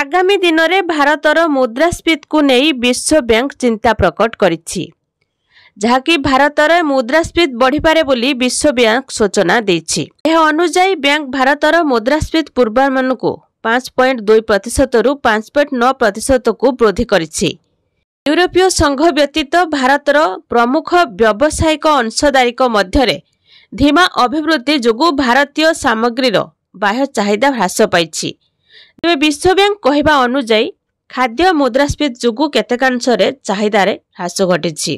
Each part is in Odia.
ଆଗାମୀ ଦିନରେ ଭାରତର ମୁଦ୍ରାସ୍ଫୀତିକୁ ନେଇ ବିଶ୍ୱ ବ୍ୟାଙ୍କ ଚିନ୍ତା ପ୍ରକଟ କରିଛି ଯାହାକି ଭାରତର ମୁଦ୍ରାସ୍ଫୀତି ବଢ଼ିପାରେ ବୋଲି ବିଶ୍ୱ ସୂଚନା ଦେଇଛି ଏହା ଅନୁଯାୟୀ ବ୍ୟାଙ୍କ ଭାରତର ମୁଦ୍ରାସ୍ଫୀତି ପୂର୍ବାନୁମାନକୁ ପାଞ୍ଚ ପଏଣ୍ଟ ଦୁଇ ପ୍ରତିଶତରୁ ପାଞ୍ଚ ପଏଣ୍ଟ ନଅ ପ୍ରତିଶତକୁ ବୃଦ୍ଧି କରିଛି ୟୁରୋପୀୟ ସଂଘ ବ୍ୟତୀତ ଭାରତର ପ୍ରମୁଖ ବ୍ୟବସାୟିକ ଅଂଶଦାରୀଙ୍କ ମଧ୍ୟରେ ଧୀମା ଅଭିବୃଦ୍ଧି ଯୋଗୁଁ ଭାରତୀୟ ସାମଗ୍ରୀର ବାହ୍ୟ ଚାହିଦା ହ୍ରାସ ପାଇଛି ତେବେ ବିଶ୍ୱବ୍ୟାଙ୍କ କହିବା ଅନୁଯାୟୀ ଖାଦ୍ୟ ମୁଦ୍ରାସ୍ଫୀତି ଯୋଗୁଁ କେତେକାଂଶରେ ଚାହିଦାରେ ହ୍ରାସ ଘଟିଛି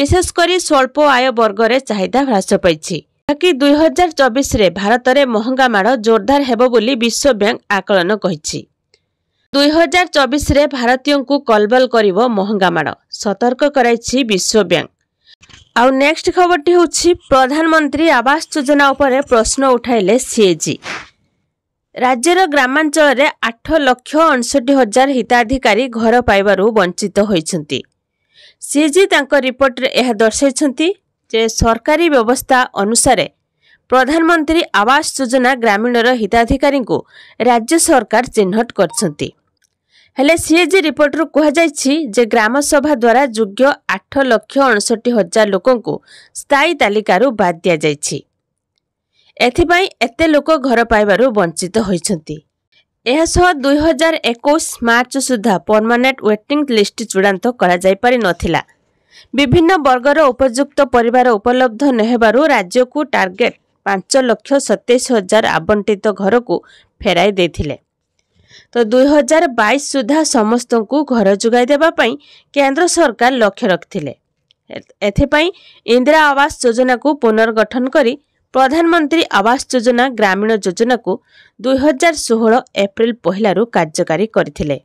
ବିଶେଷ କରି ସ୍ୱଳ୍ପ ଆୟ ବର୍ଗରେ ଚାହିଦା ହ୍ରାସ ପାଇଛି ବାକି ଦୁଇ ହଜାର ଚବିଶରେ ଭାରତରେ ମହଙ୍ଗା ମାଡ଼ ଜୋରଦାର ହେବ ବୋଲି ବିଶ୍ୱବ୍ୟାଙ୍କ ଆକଳନ କହିଛି ଦୁଇ ହଜାର ଚବିଶରେ ଭାରତୀୟଙ୍କୁ କଲବଲ କରିବ ମହଙ୍ଗା ମାଡ଼ ସତର୍କ କରାଇଛି ବିଶ୍ୱବ୍ୟାଙ୍କ ଆଉ ନେକ୍ସଟ ଖବରଟି ହେଉଛି ପ୍ରଧାନମନ୍ତ୍ରୀ ଆବାସ ଯୋଜନା ଉପରେ ପ୍ରଶ୍ନ ଉଠାଇଲେ ସିଏଜି ରାଜ୍ୟର ଗ୍ରାମାଞ୍ଚଳରେ ଆଠ ଲକ୍ଷ ଅଣଷଠି ହଜାର ହିତାଧିକାରୀ ଘର ପାଇବାରୁ ବଞ୍ଚିତ ହୋଇଛନ୍ତି ସିଜି ତାଙ୍କ ରିପୋର୍ଟରେ ଏହା ଦର୍ଶାଇଛନ୍ତି ଯେ ସରକାରୀ ବ୍ୟବସ୍ଥା ଅନୁସାରେ ପ୍ରଧାନମନ୍ତ୍ରୀ ଆବାସ ଯୋଜନା ଗ୍ରାମୀଣର ହିତାଧିକାରୀଙ୍କୁ ରାଜ୍ୟ ସରକାର ଚିହ୍ନଟ କରିଛନ୍ତି ହେଲେ ସିଏଜି ରିପୋର୍ଟରୁ କୁହାଯାଇଛି ଯେ ଗ୍ରାମସଭା ଦ୍ୱାରା ଯୋଗ୍ୟ ଆଠ ଲକ୍ଷ ଅଣଷଠି ହଜାର ଲୋକଙ୍କୁ ସ୍ଥାୟୀ ତାଲିକାରୁ ବାଦ୍ ଦିଆଯାଇଛି ଏଥିପାଇଁ ଏତେ ଲୋକ ଘର ପାଇବାରୁ ବଞ୍ଚିତ ହୋଇଛନ୍ତି ଏହାସହ ଦୁଇହଜାର ଏକୋଇଶ ମାର୍ଚ୍ଚ ସୁଦ୍ଧା ପରମାନେଣ୍ଟ ୱେଟିଂ ଲିଷ୍ଟ ଚୂଡ଼ାନ୍ତ କରାଯାଇପାରିନଥିଲା ବିଭିନ୍ନ ବର୍ଗର ଉପଯୁକ୍ତ ପରିବାର ଉପଲବ୍ଧ ନ ହେବାରୁ ରାଜ୍ୟକୁ ଟାର୍ଗେଟ୍ ପାଞ୍ଚ ଲକ୍ଷ ସତେଇଶ ହଜାର ଆବଣ୍ଟିତ ଘରକୁ ଫେରାଇ ଦେଇଥିଲେ ତ ଦୁଇହଜାର ବାଇଶ ସୁଦ୍ଧା ସମସ୍ତଙ୍କୁ ଘର ଯୋଗାଇ ଦେବା ପାଇଁ କେନ୍ଦ୍ର ସରକାର ଲକ୍ଷ୍ୟ ରଖିଥିଲେ ଏଥିପାଇଁ ଇନ୍ଦିରା ଆବାସ ଯୋଜନାକୁ ପୁନର୍ଗଠନ କରି ପ୍ରଧାନମନ୍ତ୍ରୀ ଆବାସ ଯୋଜନା ଗ୍ରାମୀଣ ଯୋଜନାକୁ ଦୁଇହଜାର ଷୋହଳ ଏପ୍ରିଲ ପହିଲାରୁ କାର୍ଯ୍ୟକାରୀ କରିଥିଲେ